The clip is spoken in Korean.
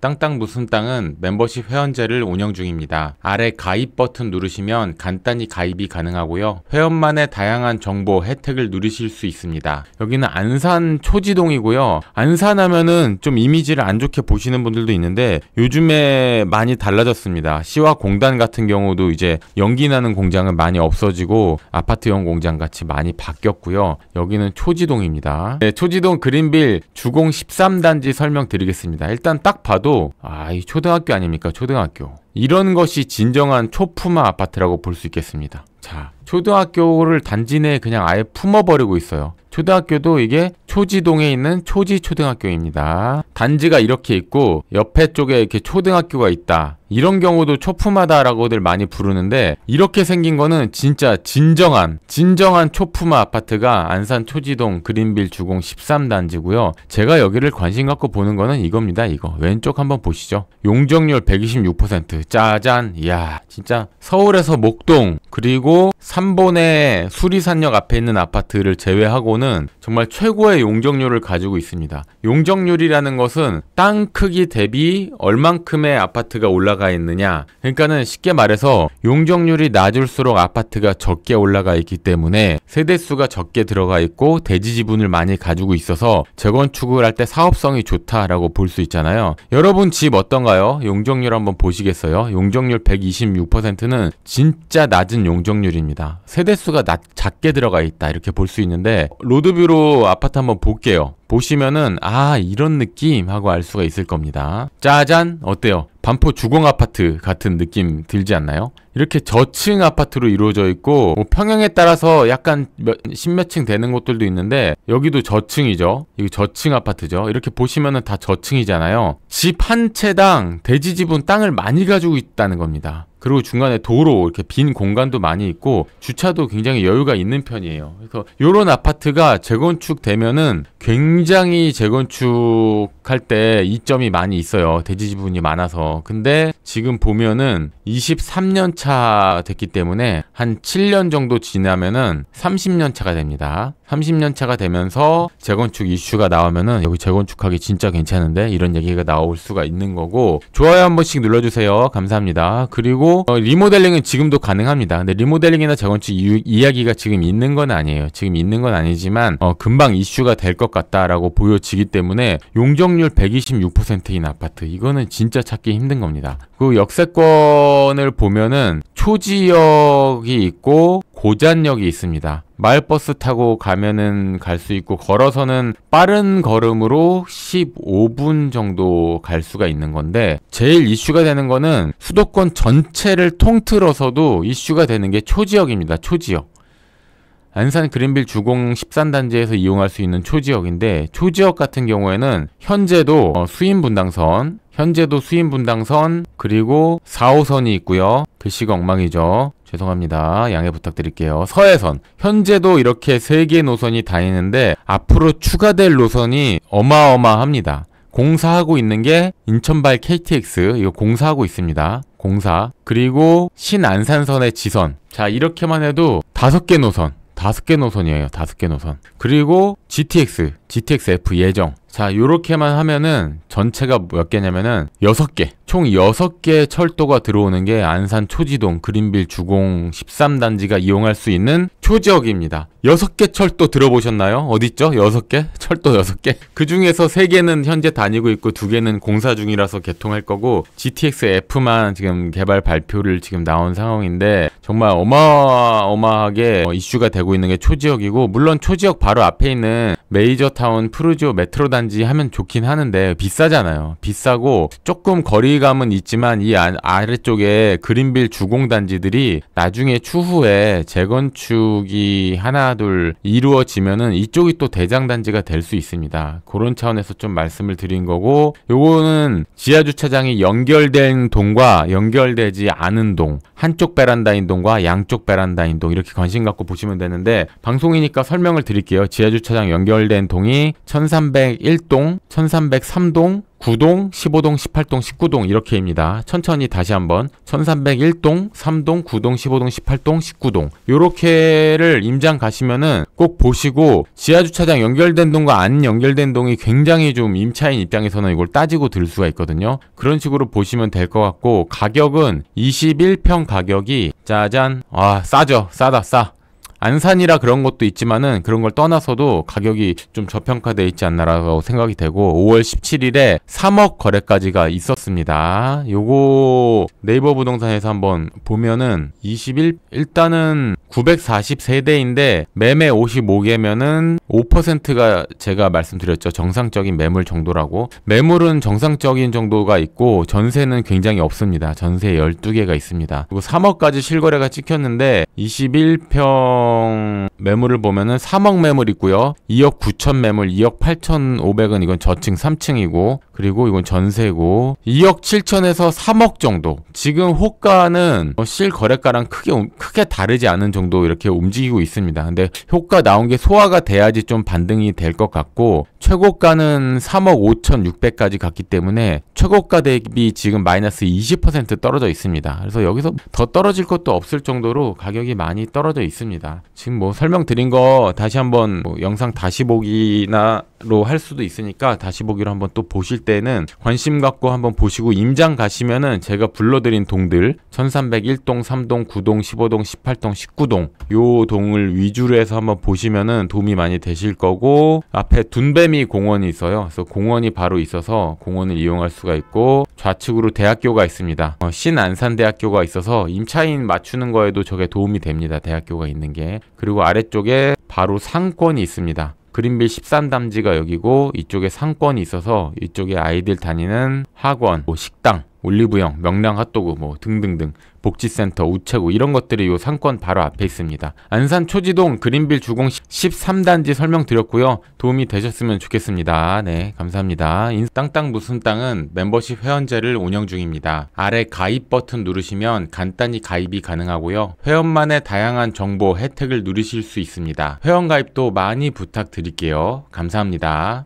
땅땅 무슨 땅은 멤버십 회원제를 운영 중입니다. 아래 가입 버튼 누르시면 간단히 가입이 가능하고요. 회원만의 다양한 정보, 혜택을 누리실 수 있습니다. 여기는 안산 초지동이고요. 안산하면은 좀 이미지를 안 좋게 보시는 분들도 있는데 요즘에 많이 달라졌습니다. 시와 공단 같은 경우도 이제 연기나는 공장은 많이 없어지고 아파트형 공장 같이 많이 바뀌었고요. 여기는 초지동입니다. 네, 초지동 그린빌 주공 13단지 설명드리겠습니다. 일단 딱 봐도 아이 초등학교 아닙니까 초등학교 이런 것이 진정한 초품화 아파트라고 볼 수 있겠습니다. 자, 초등학교를 단지 내에 그냥 아예 품어버리고 있어요. 초등학교도 이게 초지동에 있는 초지초등학교입니다. 단지가 이렇게 있고 옆에 쪽에 이렇게 초등학교가 있다. 이런 경우도 초품화다라고들 많이 부르는데 이렇게 생긴 거는 진짜 진정한 진정한 초품화 아파트가 안산 초지동 그린빌 주공 13단지고요. 제가 여기를 관심 갖고 보는 거는 이겁니다. 이거 왼쪽 한번 보시죠. 용적률 126% 짜잔. 이야, 진짜 서울에서 목동 그리고 3번의 수리산역 앞에 있는 아파트를 제외하고는 정말 최고의 용적률을 가지고 있습니다. 용적률이라는 것은 땅 크기 대비 얼만큼의 아파트가 올라가 있느냐. 그러니까는 쉽게 말해서 용적률이 낮을수록 아파트가 적게 올라가 있기 때문에 세대수가 적게 들어가 있고 대지 지분을 많이 가지고 있어서 재건축을 할 때 사업성이 좋다라고 볼 수 있잖아요. 여러분 집 어떤가요? 용적률 한번 보시겠어요? 있어요. 용적률 126%는 진짜 낮은 용적률입니다. 세대수가 낮, 작게 들어가 있다 이렇게 볼 수 있는데 로드뷰로 아파트 한번 볼게요. 보시면은 아 이런 느낌 하고 알 수가 있을 겁니다. 짜잔 어때요? 반포 주공 아파트 같은 느낌 들지 않나요? 이렇게 저층 아파트로 이루어져 있고 뭐 평형에 따라서 약간 몇, 십몇 층 되는 곳들도 있는데 여기도 저층이죠. 이거 저층 아파트죠. 이렇게 보시면은 다 저층이잖아요. 집 한 채당 대지 지분 땅을 많이 가지고 있다는 겁니다. 그리고 중간에 도로 이렇게 빈 공간도 많이 있고 주차도 굉장히 여유가 있는 편이에요. 그래서 이런 아파트가 재건축 되면은 굉장히 재건축할 때 이점이 많이 있어요. 대지 지분이 많아서. 근데 지금 보면은 23년 차 됐기 때문에 한 7년 정도 지나면은 30년 차가 됩니다. 30년 차가 되면서 재건축 이슈가 나오면은 여기 재건축하기 진짜 괜찮은데 이런 얘기가 나올 수가 있는 거고 좋아요 한 번씩 눌러주세요. 감사합니다. 그리고 어, 리모델링은 지금도 가능합니다. 근데 리모델링이나 재건축 이, 이야기가 지금 있는 건 아니에요. 지금 있는 건 아니지만 어, 금방 이슈가 될 것 같다라고 보여지기 때문에 용적률 126%인 아파트 이거는 진짜 찾기 힘든 겁니다. 그 역세권 노선을 보면은 초지역이 있고 고잔역이 있습니다. 마을버스 타고 가면은 갈 수 있고 걸어서는 빠른 걸음으로 15분 정도 갈 수가 있는 건데 제일 이슈가 되는 거는 수도권 전체를 통틀어서도 이슈가 되는 게 초지역입니다. 초지역. 안산 그린빌 주공 13단지에서 이용할 수 있는 초지역인데 초지역 같은 경우에는 현재도 어, 수인 분당선 현재도 수인 분당선 그리고 4호선이 있고요. 글씨가 그 엉망이죠. 죄송합니다. 양해 부탁드릴게요. 서해선. 현재도 이렇게 3개 노선이 다니는데 앞으로 추가될 노선이 어마어마합니다. 공사하고 있는 게 인천발 KTX 이거 공사하고 있습니다. 공사. 그리고 신안산선의 지선. 자, 이렇게만 해도 5개 노선. 다섯 개 노선이에요. 다섯 개 노선. 그리고 GTX, GTX F 예정 자 요렇게만 하면은 전체가 몇 개냐면은 6개 총 6개 철도가 들어오는 게 안산 초지동 그린빌 주공 13단지가 이용할 수 있는 초지역입니다 6개 철도 들어보셨나요? 어딨죠? 6개? 철도 6개? 그 중에서 3개는 현재 다니고 있고 2개는 공사 중이라서 개통할 거고 GTX F만 지금 개발 발표를 지금 나온 상황인데 정말 어마어마하게 이슈가 되고 있는 게 초지역이고 물론 초지역 바로 앞에 있는 보면은 메이저 타운 프루지오 메트로 단지 하면 좋긴 하는데 비싸잖아요. 비싸고 조금 거리감은 있지만 이 아래쪽에 그린빌 주공 단지들이 나중에 추후에 재건축이 하나 둘 이루어지면은 이쪽이 또 대장 단지가 될 수 있습니다. 그런 차원에서 좀 말씀을 드린 거고 요거는 지하 주차장이 연결된 동과 연결되지 않은 동, 한쪽 베란다인 동과 양쪽 베란다인 동 이렇게 관심 갖고 보시면 되는데 방송이니까 설명을 드릴게요. 지하 주차장 연결된 동이 1301동, 1303동, 9동, 15동, 18동, 19동 이렇게입니다. 천천히 다시 한번 1301동, 3동, 9동, 15동, 18동, 19동 이렇게를 임장 가시면은 꼭 보시고 지하주차장 연결된 동과 안 연결된 동이 굉장히 좀 임차인 입장에서는 이걸 따지고 들 수가 있거든요. 그런 식으로 보시면 될 것 같고 가격은 21평 가격이 짜잔 아 싸죠 싸다 싸 안산이라 그런 것도 있지만은 그런 걸 떠나서도 가격이 좀 저평가돼 있지 않나라고 생각이 되고 5월 17일에 3억 거래까지가 있었습니다. 요거 네이버 부동산에서 한번 보면은 21 일단은 943대인데 매매 55개면은 5%가 제가 말씀드렸죠. 정상적인 매물 정도라고. 매물은 정상적인 정도가 있고 전세는 굉장히 없습니다. 전세 12개가 있습니다. 그리고 3억까지 실거래가 찍혔는데 21평 3억 매물을 보면은 3억 매물 있고요. 2억 9천 매물, 2억 8천 5백은 이건 저층 3층이고 그리고 이건 전세고 2억 7천에서 3억 정도. 지금 호가는 어, 실거래가랑 크게 크게 다르지 않은 정도 이렇게 움직이고 있습니다. 근데 효과 나온 게 소화가 돼야지 좀 반등이 될 것 같고 최고가는 3억 5천6백까지 갔기 때문에 최고가 대비 지금 마이너스 20% 떨어져 있습니다. 그래서 여기서 더 떨어질 것도 없을 정도로 가격이 많이 떨어져 있습니다. 지금 뭐 설명드린 거 다시 한번 뭐 영상 다시 보기나로 할 수도 있으니까 다시 보기로 한번 또 보실 때 때는 관심 갖고 한번 보시고 임장 가시면은 제가 불러드린 동들 1301동, 3동, 9동, 15동, 18동, 19동 요 동을 위주로 해서 한번 보시면은 도움이 많이 되실 거고 앞에 둔배미 공원이 있어요. 그래서 공원이 바로 있어서 공원을 이용할 수가 있고 좌측으로 대학교가 있습니다. 어, 신안산대학교가 있어서 임차인 맞추는 거에도 저게 도움이 됩니다. 대학교가 있는 게. 그리고 아래쪽에 바로 상권이 있습니다. 그린빌 13담지가 여기고 이쪽에 상권이 있어서 이쪽에 아이들 다니는 학원, 뭐 식당 올리브영, 명랑 핫도그 뭐 등등등 복지센터, 우체국 이런 것들이 요 상권 바로 앞에 있습니다. 안산 초지동 그린빌 주공 13단지 설명드렸고요. 도움이 되셨으면 좋겠습니다. 네, 감사합니다. 땅땅 무슨 땅은 멤버십 회원제를 운영 중입니다. 아래 가입 버튼 누르시면 간단히 가입이 가능하고요. 회원만의 다양한 정보, 혜택을 누리실 수 있습니다. 회원 가입도 많이 부탁드릴게요. 감사합니다.